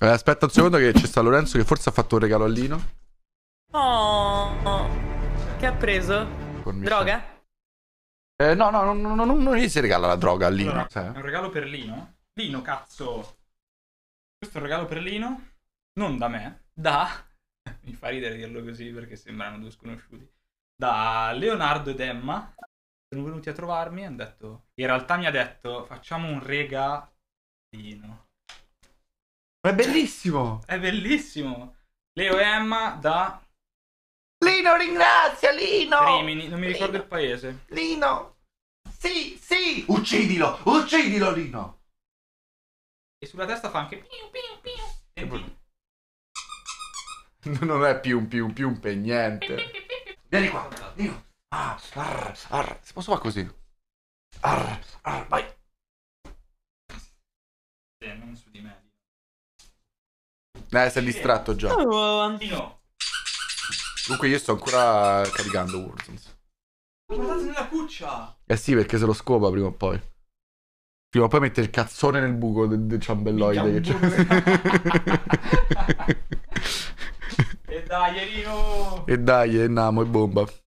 Eh, aspetta un secondo che c'è sta Lorenzo che forse ha fatto un regalo a Lino. Oh, che ha preso? Droga? Eh, no, no, non, non, non, non gli si regala la droga a Lino. Allora, è un regalo per Lino? Lino, cazzo. Questo è un regalo per Lino? Non da me, da... Mi fa ridere dirlo così perché sembrano due sconosciuti. Da Leonardo ed Emma. Sono venuti a trovarmi e hanno detto... In realtà mi ha detto facciamo un rega Lino. Ma è bellissimo! È bellissimo! Leo e Emma da... Lino ringrazia, Lino! Rimini, non mi ricordo Lino. il paese. Lino! Sì, sì! Uccidilo! Uccidilo, Lino! E sulla testa fa anche... Piu, piu, piu. E piu. Non è più un più un più un per niente. Vieni qua, Lino! Ah, arr, arr. Si posso fare così? Arr, arr, vai! Sì, non su di me. Eh, si è distratto già. Oh. Comunque io sto ancora caricando Warzone. Guardate nella cuccia! Eh sì, perché se lo scopa prima o poi. Prima o poi mette il cazzone nel buco del de ciambelloide che c'è. e dai, Erino! E dai, e Namo e bomba.